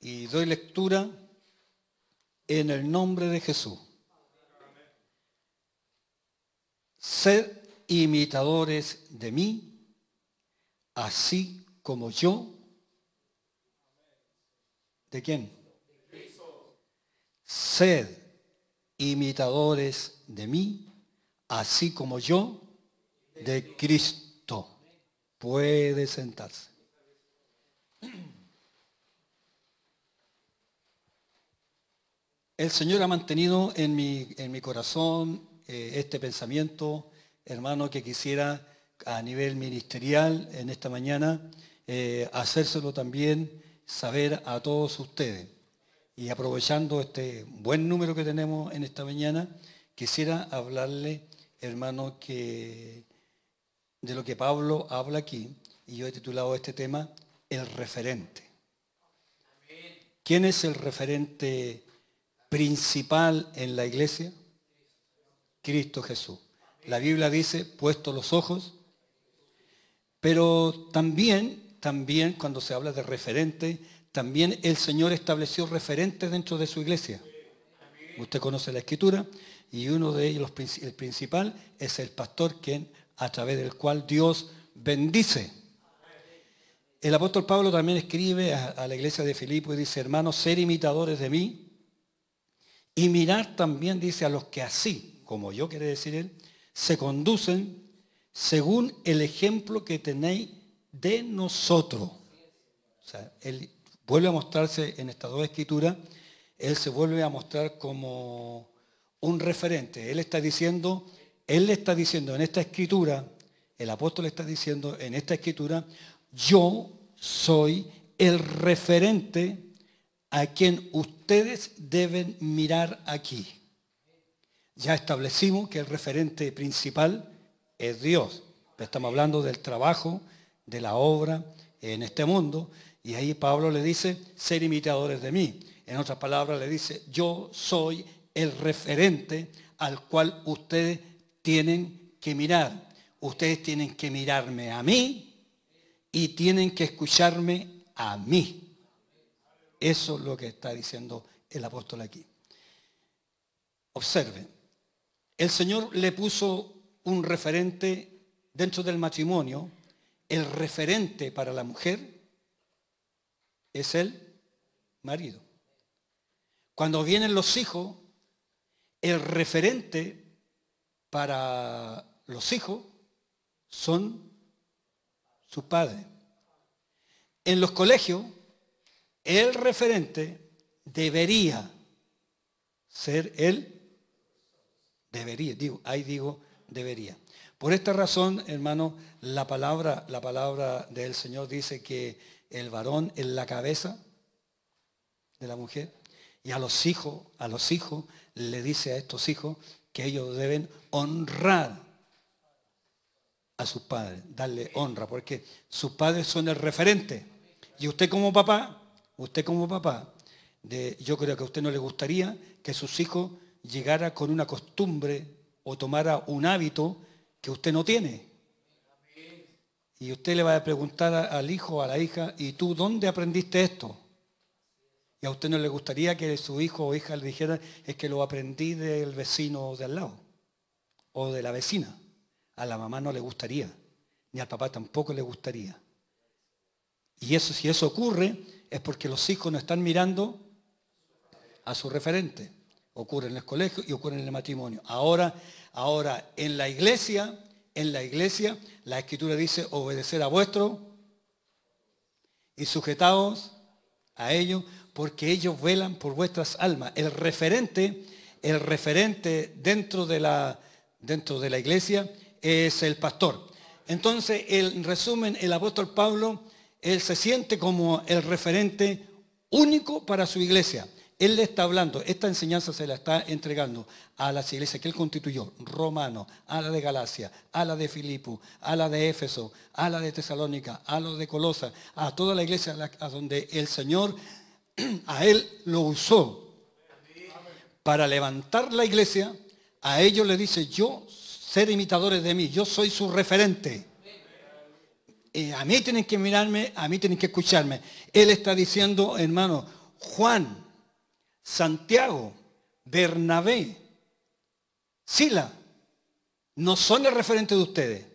Y doy lectura en el nombre de Jesús. Sed imitadores de mí, así como yo. ¿De quién? Sed imitadores de mí, así como yo, de Cristo. Puede sentarse. El Señor ha mantenido en mi, en mi corazón eh, este pensamiento, hermano, que quisiera a nivel ministerial en esta mañana eh, hacérselo también saber a todos ustedes. Y aprovechando este buen número que tenemos en esta mañana, quisiera hablarle, hermano, que de lo que Pablo habla aquí, y yo he titulado este tema El referente. ¿Quién es el referente? principal en la iglesia? Cristo Jesús. La Biblia dice, puesto los ojos, pero también, también cuando se habla de referente, también el Señor estableció referentes dentro de su iglesia. Usted conoce la escritura y uno de ellos, el principal, es el pastor quien, a través del cual Dios bendice. El apóstol Pablo también escribe a, a la iglesia de Filipo y dice, hermanos, ser imitadores de mí y mirar también, dice, a los que así, como yo quiere decir él, se conducen según el ejemplo que tenéis de nosotros. O sea, él vuelve a mostrarse en estas dos escrituras, él se vuelve a mostrar como un referente. Él está diciendo, él le está diciendo en esta escritura, el apóstol está diciendo en esta escritura, yo soy el referente a quien ustedes deben mirar aquí. Ya establecimos que el referente principal es Dios. Estamos hablando del trabajo, de la obra en este mundo. Y ahí Pablo le dice, ser imitadores de mí. En otras palabras le dice, yo soy el referente al cual ustedes tienen que mirar. Ustedes tienen que mirarme a mí y tienen que escucharme a mí. Eso es lo que está diciendo el apóstol aquí. Observe, el Señor le puso un referente dentro del matrimonio. El referente para la mujer es el marido. Cuando vienen los hijos, el referente para los hijos son sus padres. En los colegios, el referente debería ser él. debería, digo, ahí digo debería. Por esta razón, hermano, la palabra, la palabra del Señor dice que el varón es la cabeza de la mujer y a los hijos, a los hijos le dice a estos hijos que ellos deben honrar a sus padres, darle honra, porque sus padres son el referente. Y usted como papá Usted como papá, yo creo que a usted no le gustaría que sus hijos llegara con una costumbre o tomara un hábito que usted no tiene. Y usted le va a preguntar al hijo, o a la hija, ¿y tú dónde aprendiste esto? Y a usted no le gustaría que su hijo o hija le dijera, es que lo aprendí del vecino de al lado, o de la vecina. A la mamá no le gustaría, ni al papá tampoco le gustaría. Y eso, si eso ocurre, es porque los hijos no están mirando a su referente. Ocurre en el colegio y ocurre en el matrimonio. Ahora, ahora en la iglesia, en la iglesia, la escritura dice obedecer a vuestro y sujetaos a ellos porque ellos velan por vuestras almas. El referente, el referente dentro de la, dentro de la iglesia es el pastor. Entonces, en resumen, el apóstol Pablo él se siente como el referente único para su iglesia. Él le está hablando, esta enseñanza se la está entregando a las iglesias que él constituyó, romano, a la de Galacia, a la de Filipo, a la de Éfeso, a la de Tesalónica, a la de Colosa, a toda la iglesia a donde el Señor a él lo usó para levantar la iglesia. A ellos le dice, yo ser imitadores de mí, yo soy su referente. Eh, a mí tienen que mirarme, a mí tienen que escucharme. Él está diciendo, hermano, Juan, Santiago, Bernabé, Sila, no son el referente de ustedes.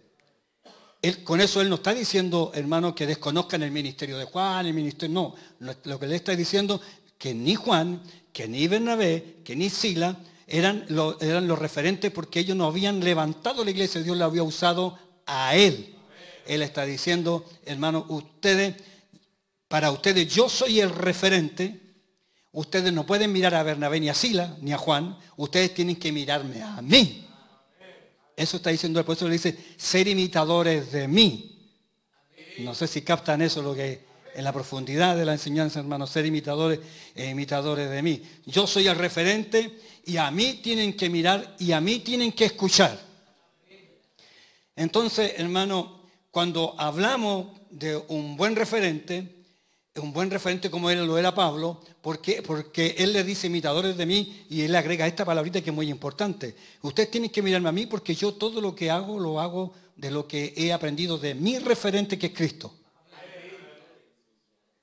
con eso él no está diciendo, hermano, que desconozcan el ministerio de Juan, el ministerio, no. Lo que le está diciendo que ni Juan, que ni Bernabé, que ni Sila eran, lo, eran los referentes porque ellos no habían levantado la iglesia, Dios la había usado a él. Él está diciendo, hermano, ustedes, para ustedes yo soy el referente. Ustedes no pueden mirar a Bernabé ni a Sila ni a Juan. Ustedes tienen que mirarme a mí. Eso está diciendo el apóstol. Le dice, ser imitadores de mí. No sé si captan eso lo que en la profundidad de la enseñanza, hermano, ser imitadores e imitadores de mí. Yo soy el referente y a mí tienen que mirar y a mí tienen que escuchar. Entonces, hermano, cuando hablamos de un buen referente, un buen referente como él lo era Pablo, porque, porque él le dice imitadores de mí y él agrega esta palabrita que es muy importante. Ustedes tienen que mirarme a mí porque yo todo lo que hago lo hago de lo que he aprendido de mi referente que es Cristo.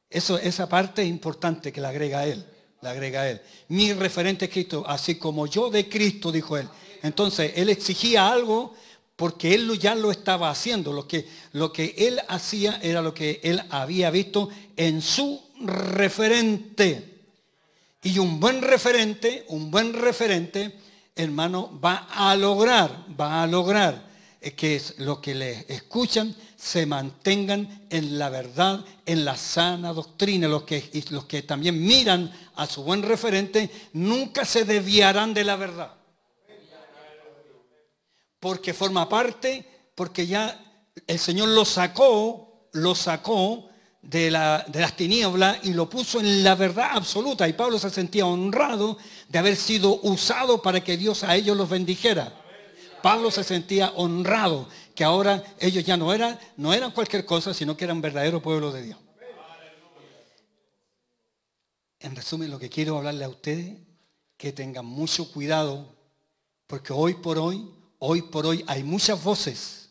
esa parte es importante que la agrega él. La agrega él. Mi referente es Cristo, así como yo de Cristo, dijo él. Entonces, él exigía algo porque él ya lo estaba haciendo. Lo que, él hacía era lo que él había visto en su referente. Y un buen referente, un buen referente, hermano, va a lograr, va a lograr que los lo que le escuchan, se mantengan en la verdad, en la sana doctrina. los que también miran a su buen referente nunca se desviarán de la verdad porque forma parte, porque ya el Señor lo sacó, lo sacó de, de las tinieblas y lo puso en la verdad absoluta. Y Pablo se sentía honrado de haber sido usado para que Dios a ellos los bendijera. Pablo se sentía honrado que ahora ellos ya no eran, no eran cualquier cosa, sino que eran verdadero pueblo de Dios. En resumen, lo que quiero hablarle a ustedes, que tengan mucho cuidado, porque hoy por hoy Hoy por hoy hay muchas voces.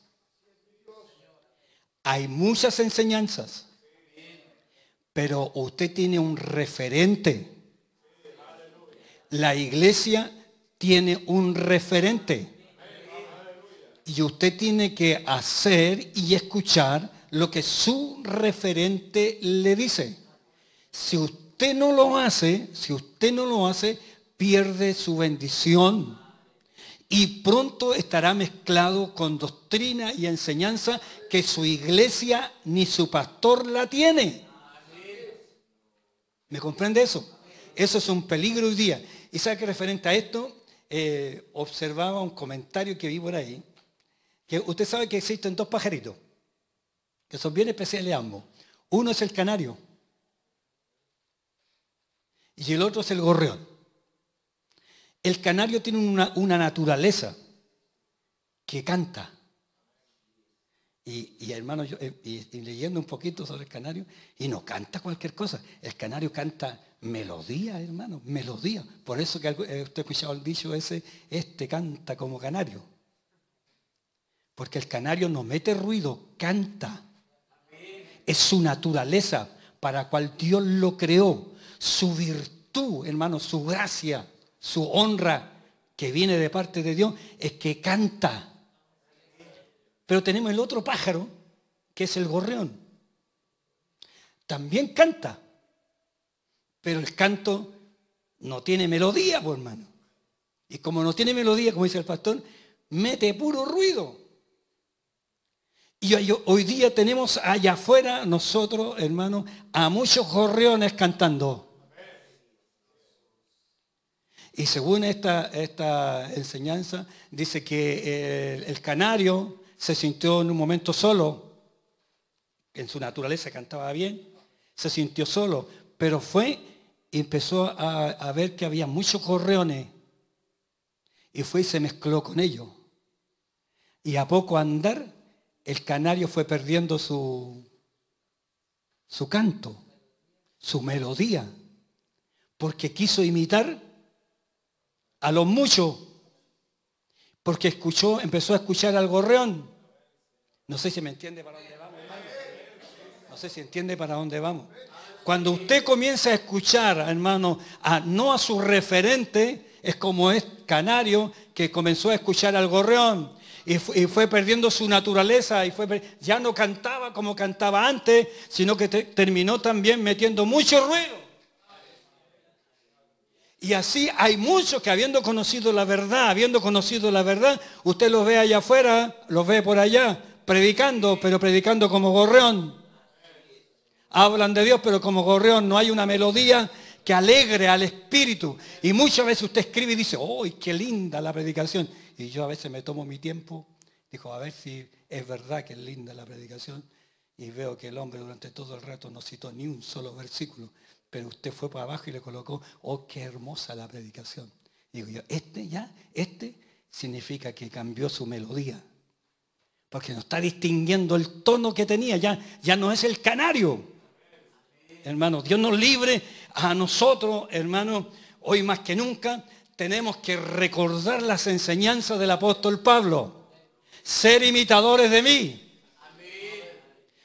Hay muchas enseñanzas. Pero usted tiene un referente. La iglesia tiene un referente. Y usted tiene que hacer y escuchar lo que su referente le dice. Si usted no lo hace, si usted no lo hace, pierde su bendición y pronto estará mezclado con doctrina y enseñanza que su iglesia ni su pastor la tiene. ¿Me comprende eso? Eso es un peligro hoy día. Y sabe que referente a esto, eh, observaba un comentario que vi por ahí, que usted sabe que existen dos pajaritos, que son bien especiales ambos. Uno es el canario y el otro es el gorrión. El canario tiene una, naturaleza que canta. Y, hermano, eh, leyendo un poquito sobre el canario, y no canta cualquier cosa. El canario canta melodía, hermano, melodía. Por eso que eh, usted ha escuchado el dicho ese, este canta como canario. Porque el canario no mete ruido, canta. Es su naturaleza para cual Dios lo creó. Su virtud, hermano, su gracia su honra que viene de parte de Dios es que canta. Pero tenemos el otro pájaro, que es el gorrión. También canta, pero el canto no tiene melodía, pues, hermano. Y como no tiene melodía, como dice el pastor, mete puro ruido. Y hoy día tenemos allá afuera nosotros, hermano, a muchos gorriones cantando. Y según esta, esta enseñanza, dice que eh, el, canario se sintió en un momento solo, en su naturaleza cantaba bien, se sintió solo, pero fue y empezó a, ver que había muchos correones y fue y se mezcló con ellos. Y a poco andar, el canario fue perdiendo su, su canto, su melodía, porque quiso imitar a lo mucho, porque escuchó, empezó a escuchar al gorreón. No sé si me entiende para dónde vamos, hermano. No sé si entiende para dónde vamos. Cuando usted comienza a escuchar, hermano, a, no a su referente, es como es Canario que comenzó a escuchar al gorreón y, fue perdiendo su naturaleza y fue, ya no cantaba como cantaba antes, sino que terminó también metiendo mucho ruido. Y así hay muchos que habiendo conocido la verdad, habiendo conocido la verdad, usted los ve allá afuera, los ve por allá, predicando, pero predicando como gorreón. Hablan de Dios, pero como gorreón no hay una melodía que alegre al espíritu. Y muchas veces usted escribe y dice, ¡ay, qué linda la predicación! Y yo a veces me tomo mi tiempo, digo, a ver si es verdad que es linda la predicación y veo que el hombre durante todo el rato no citó ni un solo versículo, pero usted fue para abajo y le colocó, oh, qué hermosa la predicación. Digo yo, este ya, este significa que cambió su melodía, porque no está distinguiendo el tono que tenía, ya, ya no es el canario. Hermanos, Dios nos libre a nosotros, hermanos, hoy más que nunca tenemos que recordar las enseñanzas del apóstol Pablo. Ser imitadores de mí,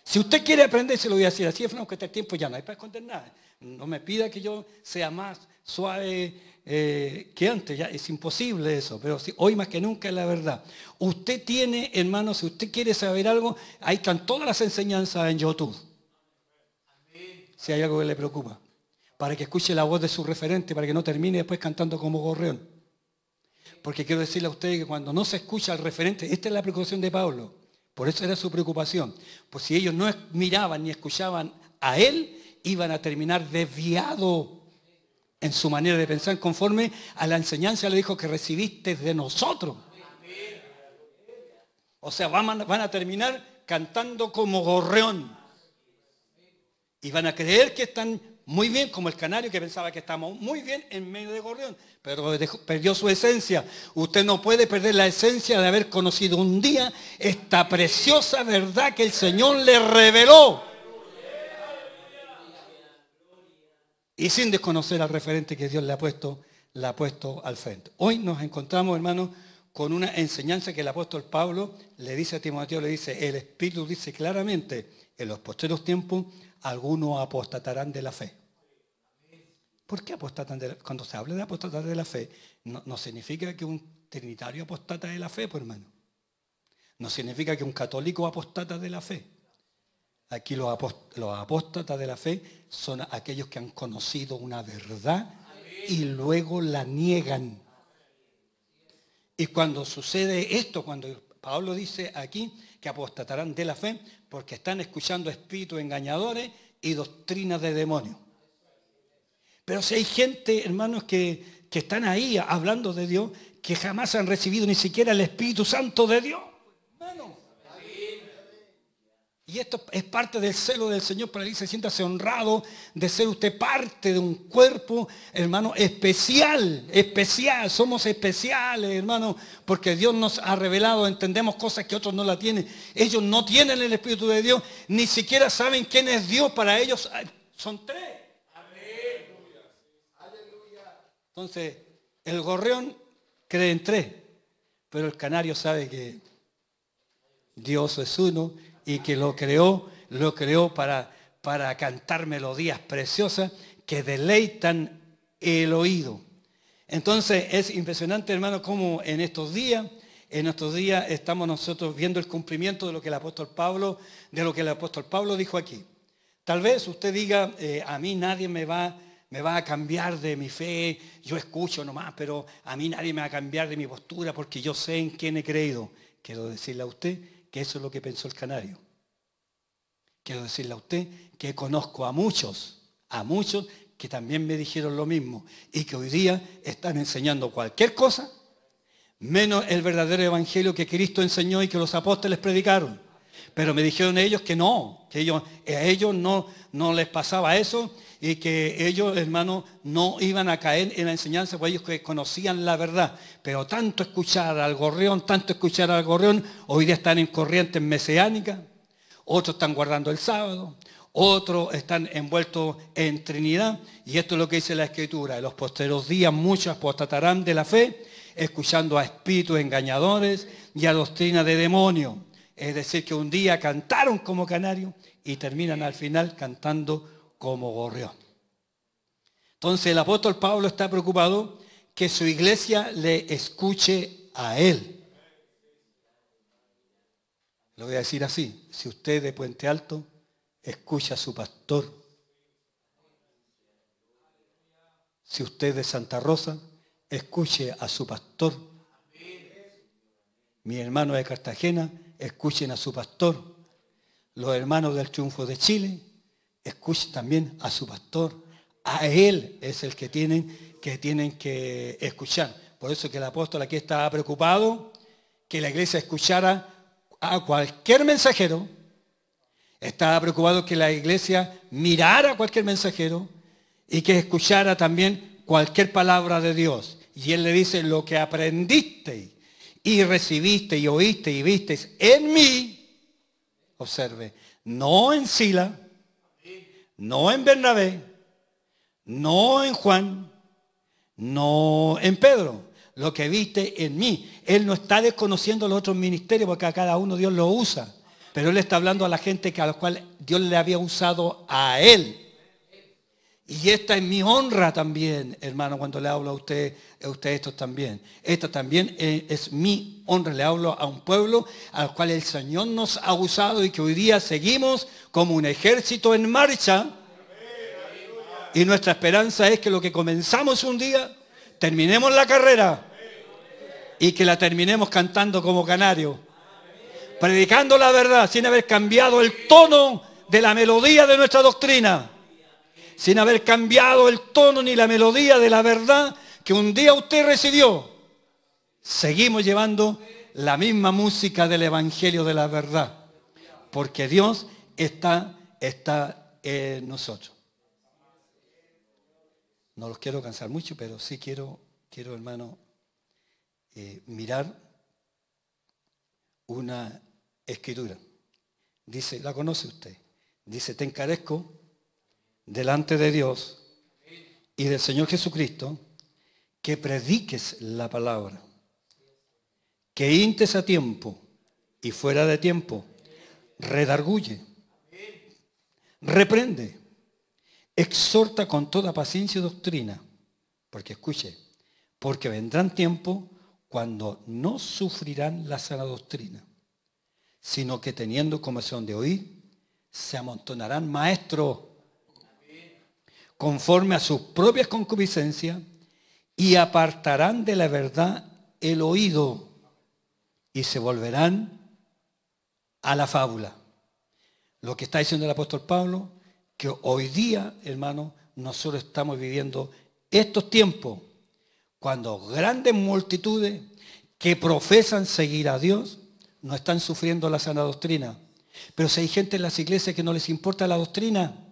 si usted quiere aprender, se lo voy a decir así de franco, este tiempo ya no hay para esconder nada. No me pida que yo sea más suave eh, que antes, ya es imposible eso, pero hoy más que nunca es la verdad. Usted tiene, hermano, si usted quiere saber algo, ahí están todas las enseñanzas en YouTube. Si hay algo que le preocupa, para que escuche la voz de su referente, para que no termine después cantando como gorreón. Porque quiero decirle a usted que cuando no se escucha al referente, esta es la preocupación de Pablo por eso era su preocupación. Pues si ellos no miraban ni escuchaban a él, iban a terminar desviado en su manera de pensar conforme a la enseñanza le dijo que recibiste de nosotros. O sea, van a, van a terminar cantando como gorreón. Y van a creer que están muy bien, como el canario que pensaba que estamos muy bien en medio de gorrión, pero perdió su esencia. Usted no puede perder la esencia de haber conocido un día esta preciosa verdad que el Señor le reveló. Y sin desconocer al referente que Dios le ha puesto, le ha puesto al frente. Hoy nos encontramos, hermanos, con una enseñanza que el apóstol Pablo le dice a Timoteo, le dice, el Espíritu dice claramente, en los posteros tiempos, algunos apostatarán de la fe. ¿Por qué apostatan de la fe? Cuando se habla de apostatar de la fe, no, significa que un trinitario apostata de la fe, por pues, hermano. No significa que un católico apostata de la fe. Aquí los, apóstatas de la fe son aquellos que han conocido una verdad y luego la niegan. Y cuando sucede esto, cuando Pablo dice aquí que apostatarán de la fe, porque están escuchando espíritus engañadores y doctrinas de demonios. Pero si hay gente, hermanos, que, que están ahí hablando de Dios, que jamás han recibido ni siquiera el Espíritu Santo de Dios. Y esto es parte del celo del Señor para que Se siéntase honrado de ser usted parte de un cuerpo, hermano, especial, especial. Somos especiales, hermano, porque Dios nos ha revelado, entendemos cosas que otros no la tienen. Ellos no tienen el Espíritu de Dios, ni siquiera saben quién es Dios para ellos. Ah, son tres. Entonces, el gorrión cree en tres, pero el canario sabe que Dios es uno y que lo creó, lo creó para, para cantar melodías preciosas que deleitan el oído. Entonces es impresionante, hermano, cómo en estos días, en estos días estamos nosotros viendo el cumplimiento de lo que el apóstol Pablo, de lo que el apóstol Pablo dijo aquí. Tal vez usted diga, eh, a mí nadie me va, me va a cambiar de mi fe, yo escucho nomás, pero a mí nadie me va a cambiar de mi postura porque yo sé en quién he creído. Quiero decirle a usted eso es lo que pensó el canario. Quiero decirle a usted que conozco a muchos, a muchos que también me dijeron lo mismo y que hoy día están enseñando cualquier cosa menos el verdadero evangelio que Cristo enseñó y que los apóstoles predicaron pero me dijeron ellos que no, que ellos, a ellos no, no les pasaba eso y que ellos, hermanos, no iban a caer en la enseñanza, porque ellos que conocían la verdad. Pero tanto escuchar al gorrión, tanto escuchar al gorrión, hoy día están en corrientes mesiánica, otros están guardando el sábado, otros están envueltos en Trinidad, y esto es lo que dice la Escritura, en los posteros días muchos apostatarán de la fe, escuchando a espíritus engañadores y a doctrina de demonios es decir, que un día cantaron como canario y terminan al final cantando como gorrión. Entonces el apóstol Pablo está preocupado que su iglesia le escuche a él. Lo voy a decir así, si usted de Puente Alto escucha a su pastor, si usted de Santa Rosa, escuche a su pastor. Mi hermano de Cartagena, escuchen a su pastor. Los hermanos del triunfo de Chile, escuchen también a su pastor. A él es el que tienen que, tienen que escuchar. Por eso que el apóstol aquí estaba preocupado que la iglesia escuchara a cualquier mensajero. Estaba preocupado que la iglesia mirara a cualquier mensajero y que escuchara también cualquier palabra de Dios. Y él le dice, lo que aprendiste y recibiste y oíste y vistes en mí, observe, no en Sila, no en Bernabé, no en Juan, no en Pedro. Lo que viste en mí. Él no está desconociendo los otros ministerios porque a cada uno Dios lo usa. Pero él está hablando a la gente que a la cual Dios le había usado a él. Y esta es mi honra también, hermano, cuando le hablo a usted, a usted esto también. Esta también es, es, mi honra. Le hablo a un pueblo al cual el Señor nos ha usado y que hoy día seguimos como un ejército en marcha. Y nuestra esperanza es que lo que comenzamos un día, terminemos la carrera y que la terminemos cantando como canario. Predicando la verdad sin haber cambiado el tono de la melodía de nuestra doctrina sin haber cambiado el tono ni la melodía de la verdad que un día usted recibió. Seguimos llevando la misma música del Evangelio de la verdad, porque Dios está, está en nosotros. No los quiero cansar mucho, pero sí quiero, quiero hermano, eh, mirar una escritura. Dice, la conoce usted. Dice, te encarezco delante de Dios y del Señor Jesucristo que prediques la palabra, que intes a tiempo y fuera de tiempo, redarguye, reprende, exhorta con toda paciencia y doctrina, porque escuche, porque vendrán tiempo cuando no sufrirán la sana doctrina, sino que teniendo comisión de oír, se amontonarán maestros conforme a sus propias concupiscencias y apartarán de la verdad el oído y se volverán a la fábula. Lo que está diciendo el apóstol Pablo, que hoy día, hermano, nosotros estamos viviendo estos tiempos cuando grandes multitudes que profesan seguir a Dios no están sufriendo la sana doctrina. Pero si hay gente en las iglesias que no les importa la doctrina,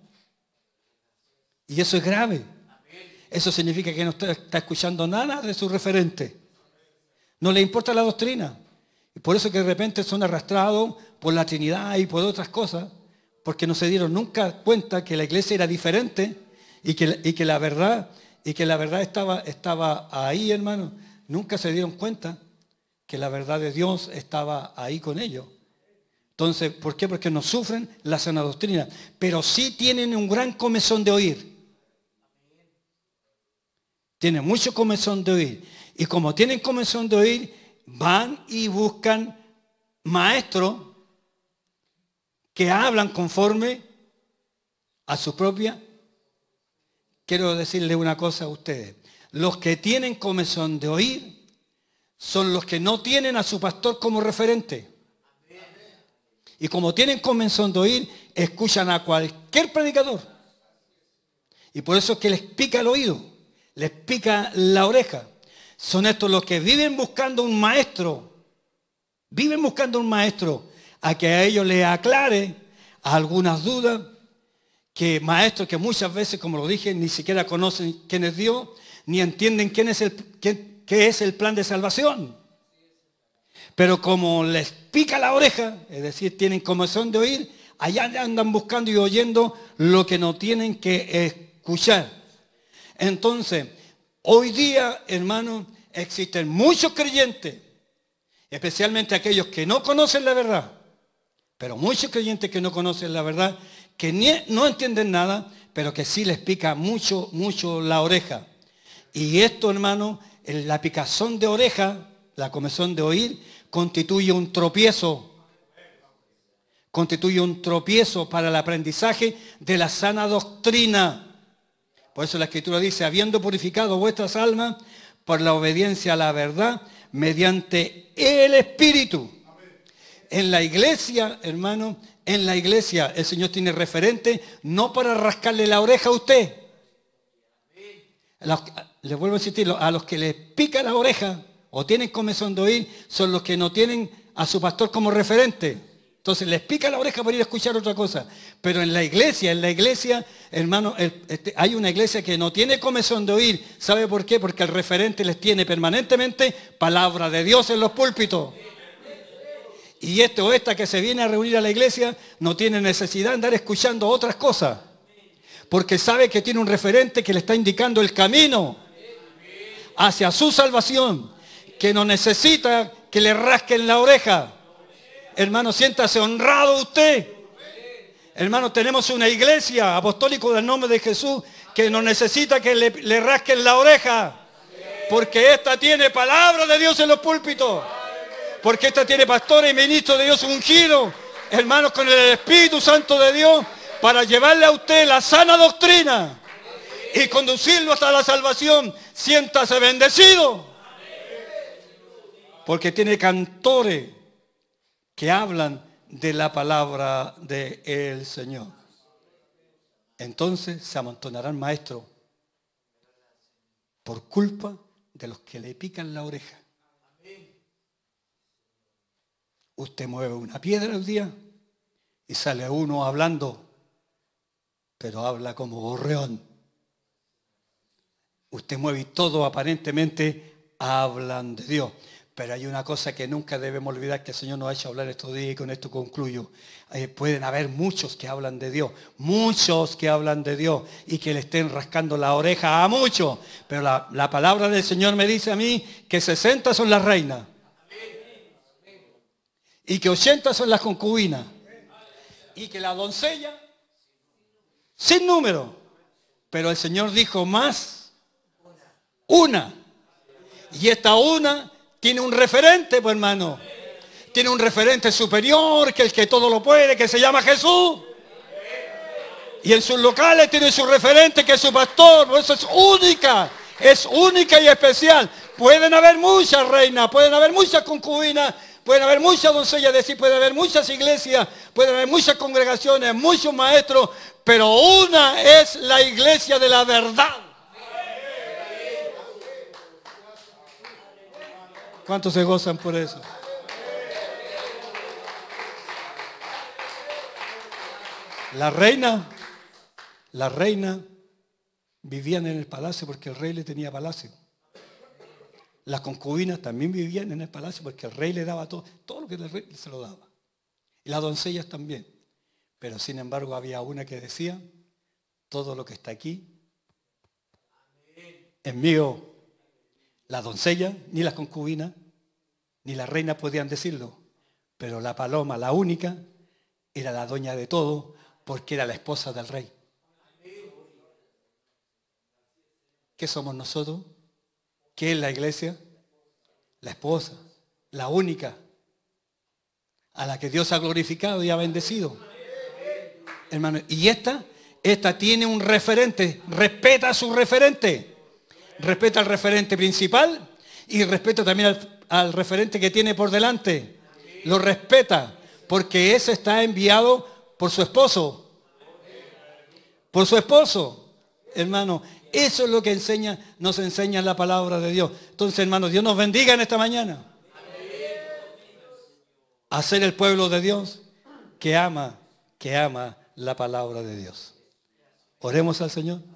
y eso es grave. Eso significa que no está, escuchando nada de su referente. No le importa la doctrina. Y por eso que de repente son arrastrados por la Trinidad y por otras cosas, porque no se dieron nunca cuenta que la iglesia era diferente y que, y que la verdad y que la verdad estaba, estaba ahí, hermano. Nunca se dieron cuenta que la verdad de Dios estaba ahí con ellos. Entonces, ¿por qué? Porque no sufren la sana doctrina, pero sí tienen un gran comezón de oír tienen mucho comezón de oír. Y como tienen comezón de oír, van y buscan maestros que hablan conforme a su propia. Quiero decirle una cosa a ustedes. Los que tienen comezón de oír son los que no tienen a su pastor como referente. Y como tienen comezón de oír, escuchan a cualquier predicador. Y por eso es que les pica el oído les pica la oreja. Son estos los que viven buscando un maestro, viven buscando un maestro a que a ellos les aclare algunas dudas, que maestros que muchas veces, como lo dije, ni siquiera conocen quién es Dios, ni entienden quién es el, qué es el plan de salvación. Pero como les pica la oreja, es decir, tienen comezón de oír, allá andan buscando y oyendo lo que no tienen que escuchar. Entonces, hoy día, hermano, existen muchos creyentes, especialmente aquellos que no conocen la verdad, pero muchos creyentes que no conocen la verdad, que no entienden nada, pero que sí les pica mucho, mucho la oreja. Y esto, hermano, la picazón de oreja, la comezón de oír, constituye un tropiezo. Constituye un tropiezo para el aprendizaje de la sana doctrina. Por eso la Escritura dice, habiendo purificado vuestras almas por la obediencia a la verdad, mediante el Espíritu. En la iglesia, hermano, en la iglesia el Señor tiene referente, no para rascarle la oreja a usted. les vuelvo a insistir, a los que les pica la oreja o tienen comezón de oír, son los que no tienen a su pastor como referente. Entonces les pica la oreja para ir a escuchar otra cosa. Pero en la iglesia, en la iglesia, hermano, este, hay una iglesia que no tiene comezón de oír. ¿Sabe por qué? Porque el referente les tiene permanentemente palabra de Dios en los púlpitos. Y este o esta que se viene a reunir a la iglesia no tiene necesidad de andar escuchando otras cosas. Porque sabe que tiene un referente que le está indicando el camino hacia su salvación. Que no necesita que le rasquen la oreja Hermano, siéntase honrado usted. Hermano, tenemos una iglesia apostólica del nombre de Jesús que no necesita que le, rasquen la oreja. Porque esta tiene palabra de Dios en los púlpitos. Porque esta tiene pastores y ministros de Dios ungidos. Hermanos, con el Espíritu Santo de Dios para llevarle a usted la sana doctrina y conducirlo hasta la salvación. Siéntase bendecido. Porque tiene cantores que hablan de la palabra del el Señor. Entonces se amontonarán maestros por culpa de los que le pican la oreja. Usted mueve una piedra un día y sale uno hablando, pero habla como gorreón. Usted mueve y todo aparentemente hablan de Dios. Pero hay una cosa que nunca debemos olvidar que el Señor nos ha hecho hablar estos días y con esto concluyo. Eh, pueden haber muchos que hablan de Dios, muchos que hablan de Dios y que le estén rascando la oreja a muchos. Pero la, la palabra del Señor me dice a mí que 60 son las reinas y que 80 son las concubinas y que la doncella sin número. Pero el Señor dijo más una. Y esta una tiene un referente, pues, hermano. Tiene un referente superior, que el que todo lo puede, que se llama Jesús. Y en sus locales tiene su referente, que es su pastor. eso es única, es única y especial. Pueden haber muchas reinas, pueden haber muchas concubinas, pueden haber muchas doncellas, de sí, pueden haber muchas iglesias, pueden haber muchas congregaciones, muchos maestros, pero una es la iglesia de la verdad. ¿Cuántos se gozan por eso? La reina, la reina vivían en el palacio porque el rey le tenía palacio. Las concubinas también vivían en el palacio porque el rey le daba todo, todo lo que el rey se lo daba. Y las doncellas también. Pero sin embargo había una que decía, todo lo que está aquí es mío. Oh, la doncella, ni las concubinas, ni la reina podían decirlo, pero la paloma, la única, era la doña de todo porque era la esposa del rey. ¿Qué somos nosotros? ¿Qué es la iglesia? La esposa, la única, a la que Dios ha glorificado y ha bendecido. Hermano, y esta, esta tiene un referente, respeta a su referente. Respeta al referente principal y respeta también al, referente que tiene por delante. Lo respeta porque ese está enviado por su esposo. Por su esposo, hermano. Eso es lo que enseña, nos enseña la palabra de Dios. Entonces, hermano, Dios nos bendiga en esta mañana. A ser el pueblo de Dios que ama, que ama la palabra de Dios. Oremos al Señor.